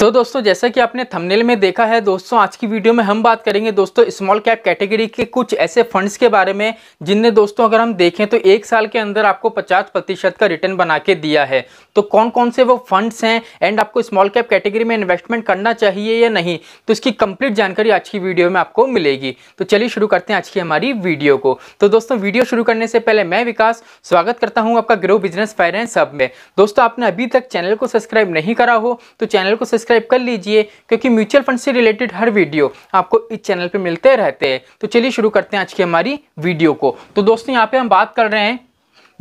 तो दोस्तों जैसा कि आपने थंबनेल में देखा है दोस्तों आज की वीडियो में हम बात करेंगे दोस्तों स्मॉल कैप कैटेगरी के कुछ ऐसे फंड्स के बारे में जिनने दोस्तों अगर हम देखें तो एक साल के अंदर आपको 50 प्रतिशत का रिटर्न बना के दिया है तो कौन कौन से वो फंड्स हैं एंड आपको स्मॉल कैप कैटेगरी में इन्वेस्टमेंट करना चाहिए या नहीं तो इसकी कंप्लीट जानकारी आज की वीडियो में आपको मिलेगी तो चलिए शुरू करते हैं आज की हमारी वीडियो को तो दोस्तों वीडियो शुरू करने से पहले मैं विकास स्वागत करता हूँ आपका ग्रो बिजनेस फाइनेंस हब में दोस्तों आपने अभी तक चैनल को सब्सक्राइब नहीं करा हो तो चैनल को सब्सक्राइब कर लीजिए क्योंकि म्यूचुअल फंड से रिलेटेड हर वीडियो आपको इस चैनल पर मिलते रहते हैं तो चलिए शुरू करते हैं आज की हमारी वीडियो को तो दोस्तों यहाँ पर हम बात कर रहे हैं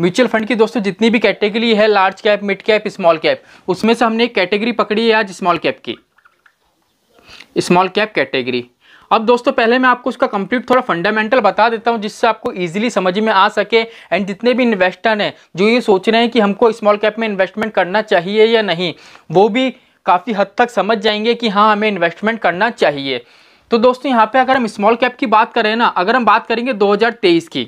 म्यूचुअल फंड की दोस्तों जितनी भी कैटेगरी है large cap mid cap small cap उसमें से हमने एक कैटेगरी पकड़ी है आज स्मॉल कैप की स्मॉल कैप कैटेगरी अब दोस्तों पहले मैं आपको उसका कंप्लीट थोड़ा फंडामेंटल बता देता हूं जिससे आपको इजीली समझ में आ सके एंड जितने भी इन्वेस्टर हैं जो ये सोच रहे हैं कि हमको स्मॉल कैप में इन्वेस्टमेंट करना चाहिए या नहीं वो भी काफ़ी हद तक समझ जाएंगे कि हाँ हमें इन्वेस्टमेंट करना चाहिए तो दोस्तों यहाँ पे अगर हम स्मॉल कैप की बात करें ना अगर हम बात करेंगे 2023 की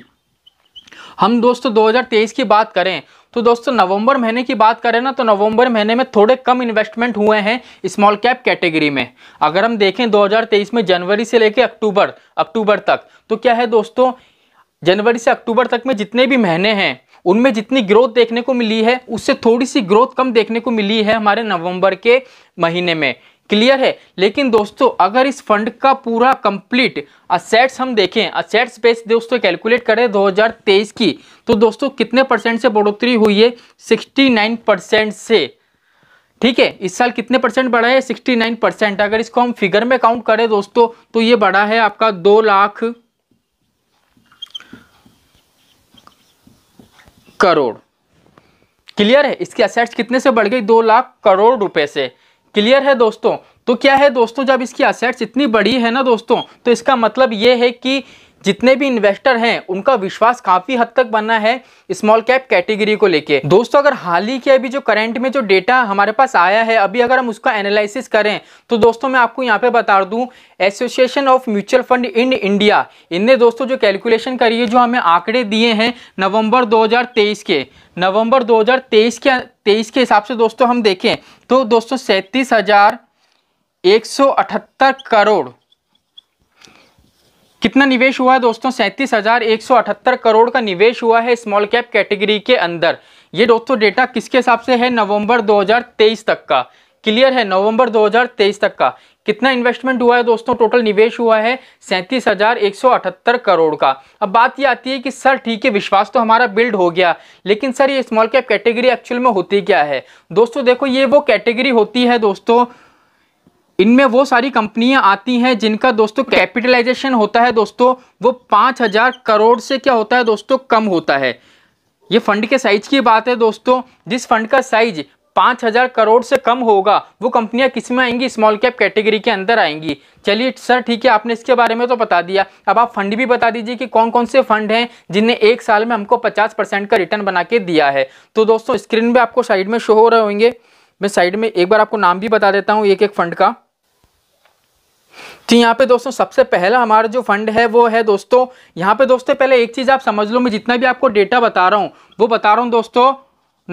हम दोस्तों 2023 की बात करें तो दोस्तों नवंबर महीने की बात करें ना तो नवंबर महीने में थोड़े कम इन्वेस्टमेंट हुए हैं स्मॉल कैप कैटेगरी में अगर हम देखें 2023 में जनवरी से लेकर अक्टूबर अक्टूबर तक तो क्या है दोस्तों जनवरी से अक्टूबर तक में जितने भी महीने हैं उनमें जितनी ग्रोथ देखने को मिली है उससे थोड़ी सी ग्रोथ कम देखने को मिली है हमारे नवंबर के महीने में क्लियर है लेकिन दोस्तों अगर इस फंड का पूरा कंप्लीट असेट्स हम देखें असेट्स बेस दोस्तों कैलकुलेट करें 2023 की तो दोस्तों कितने परसेंट से बढ़ोतरी हुई है 69 परसेंट से ठीक है इस साल कितने परसेंट बढ़ा है 69 परसेंट अगर इसको हम फिगर में काउंट करें दोस्तों तो ये बढ़ा है आपका दो लाख करोड़ क्लियर है इसके असेट्स कितने से बढ़ गई दो लाख करोड़ रुपए से क्लियर है दोस्तों तो क्या है दोस्तों जब इसकी असेट्स इतनी बड़ी है ना दोस्तों तो इसका मतलब ये है कि जितने भी इन्वेस्टर हैं उनका विश्वास काफ़ी हद तक बना है स्मॉल कैप कैटेगरी को लेके दोस्तों अगर हाल ही के अभी जो करंट में जो डेटा हमारे पास आया है अभी अगर हम उसका एनालिसिस करें तो दोस्तों मैं आपको यहाँ पे बता दूँ association of mutual fund in India इनने दोस्तों जो कैलकुलेशन करी है जो हमें आंकड़े दिए हैं नवम्बर दो के नवम्बर दो के तेईस के हिसाब से दोस्तों हम देखें तो दोस्तों सैंतीस करोड़ कितना निवेश हुआ है दोस्तों सैंतीस हजार एक सौ अठहत्तर करोड़ का निवेश हुआ है स्मॉल कैप कैटेगरी के अंदर ये दोस्तों डेटा किसके हिसाब से है नवंबर 2023 तक का क्लियर है नवंबर 2023 तक का कितना इन्वेस्टमेंट हुआ है दोस्तों टोटल निवेश हुआ है सैंतीस हजार एक सौ अठहत्तर करोड़ का अब बात ये आती है कि सर ठीक है विश्वास तो हमारा बिल्ड हो गया लेकिन सर ये स्मॉल कैप कैटेगरी एक्चुअल में होती क्या है दोस्तों देखो ये वो कैटेगरी होती है दोस्तों इनमें वो सारी कंपनियां आती हैं जिनका दोस्तों कैपिटलाइजेशन होता है दोस्तों वो पाँच हज़ार करोड़ से क्या होता है दोस्तों कम होता है ये फंड के साइज की बात है दोस्तों जिस फंड का साइज पाँच हज़ार करोड़ से कम होगा वो कंपनियां किस में आएंगी स्मॉल कैप कैटेगरी के अंदर आएंगी चलिए सर ठीक है आपने इसके बारे में तो बता दिया अब आप फंड भी बता दीजिए कि कौन कौन से फंड हैं जिनने एक साल में हमको पचास परसेंट का रिटर्न बना के दिया है तो दोस्तों स्क्रीन में आपको साइड में शो हो रहे होंगे मैं साइड में एक बार आपको नाम भी बता देता हूँ एक एक फंड का जी यहाँ पे दोस्तों सबसे पहला हमारा जो फंड है वो है दोस्तों यहाँ पे दोस्तों पहले एक चीज़ आप समझ लो मैं जितना भी आपको डेटा बता रहा हूँ वो बता रहा हूँ दोस्तों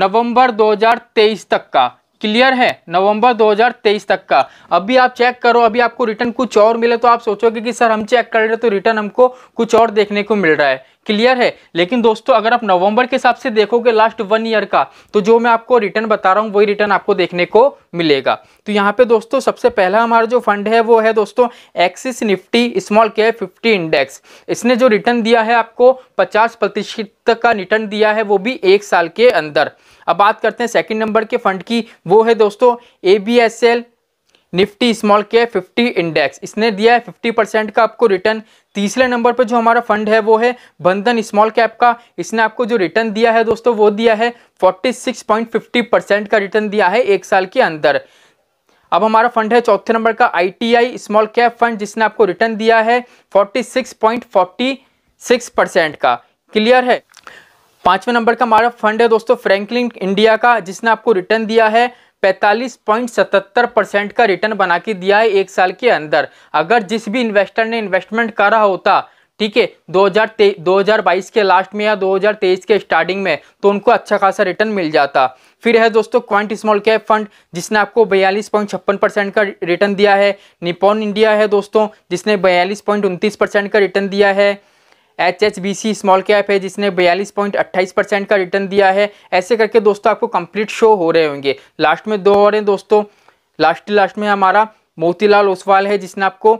नवंबर 2023 तक का क्लियर है नवंबर 2023 तक का अभी आप चेक करो अभी आपको रिटर्न कुछ और मिले तो आप सोचोगे कि सर हम चेक कर रहे तो रिटर्न हमको कुछ और देखने को मिल रहा है क्लियर है लेकिन दोस्तों अगर आप नवंबर के हिसाब से देखोगे लास्ट वन ईयर का तो जो मैं आपको रिटर्न बता रहा हूँ वही रिटर्न आपको देखने को मिलेगा तो यहाँ पे दोस्तों सबसे पहला हमारा जो फंड है वो है दोस्तों Axis Nifty small cap fifty index इसने जो रिटर्न दिया है आपको पचास प्रतिशत का रिटर्न दिया है वो भी एक साल के अंदर अब बात करते हैं सेकंड नंबर के फंड की वो है दोस्तों A B S L Nifty small cap fifty index इसने दिया है फिफ्टी परसेंट का आपको रिटर्न तीसरे नंबर पर जो हमारा फंड है वो है बंधन स्मॉल कैप का इसने आपको जो रिटर्न दिया है दोस्तों वो दिया है forty six point fifty percent का रिटर्न दिया है एक साल के अंदर अब हमारा फंड है चौथे नंबर का आई स्मॉल कैप फंड जिसने आपको रिटर्न दिया है forty six point forty six percent का क्लियर है पांचवें नंबर का हमारा फंड है दोस्तों फ्रैंकलिन इंडिया का जिसने आपको रिटर्न दिया है 45.77 परसेंट का रिटर्न बना के दिया है एक साल के अंदर अगर जिस भी इन्वेस्टर ने इन्वेस्टमेंट करा होता ठीक है 2022 के लास्ट में या 2023 के स्टार्टिंग में तो उनको अच्छा खासा रिटर्न मिल जाता फिर है दोस्तों क्वांट स्मॉल कैप फंड जिसने आपको बयालीस पॉइंट छप्पन परसेंट का रिटर्न दिया है निपॉन इंडिया है दोस्तों जिसने बयालीस पॉइंट उनतीस परसेंट का रिटर्न दिया है H H B C small cap है जिसने बयालीस पॉइंट अट्ठाईस परसेंट का रिटर्न दिया है ऐसे करके दोस्तों आपको कंप्लीट शो हो रहे होंगे लास्ट में दो और हैं दोस्तों लास्ट लास्ट में हमारा मोतीलाल ओसवाल है जिसने आपको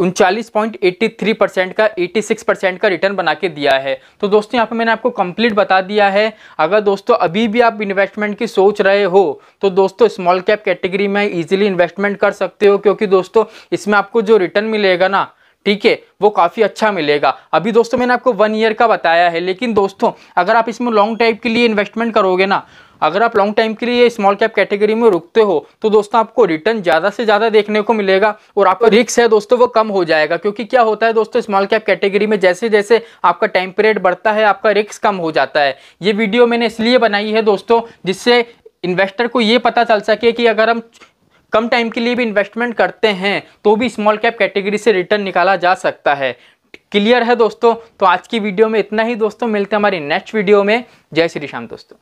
उनचालीस पॉइंट एट्टी थ्री परसेंट का एट्टी सिक्स परसेंट का रिटर्न बना के दिया है तो दोस्तों यहाँ पे मैंने आपको कंप्लीट बता दिया है अगर दोस्तों अभी भी आप इन्वेस्टमेंट की सोच रहे हो तो दोस्तों स्मॉल कैप कैटेगरी में इजीली इन्वेस्टमेंट कर सकते हो क्योंकि दोस्तों इसमें आपको जो रिटर्न मिलेगा ना ठीक है वो काफ़ी अच्छा मिलेगा अभी दोस्तों मैंने आपको वन ईयर का बताया है लेकिन दोस्तों अगर आप इसमें लॉन्ग टाइम के लिए इन्वेस्टमेंट करोगे ना अगर आप लॉन्ग टाइम के लिए स्मॉल कैप कैटेगरी में रुकते हो तो दोस्तों आपको रिटर्न ज़्यादा से ज़्यादा देखने को मिलेगा और आपका रिक्स है दोस्तों वो कम हो जाएगा क्योंकि क्या होता है दोस्तों स्मॉल कैप कैटेगरी में जैसे जैसे आपका टाइम पीरियड बढ़ता है आपका रिक्स कम हो जाता है ये वीडियो मैंने इसलिए बनाई है दोस्तों जिससे इन्वेस्टर को ये पता चल सके कि अगर हम कम टाइम के लिए भी इन्वेस्टमेंट करते हैं तो भी स्मॉल कैप कैटेगरी से रिटर्न निकाला जा सकता है क्लियर है दोस्तों तो आज की वीडियो में इतना ही दोस्तों मिलते हैं हमारी नेक्स्ट वीडियो में जय श्री श्याम दोस्तों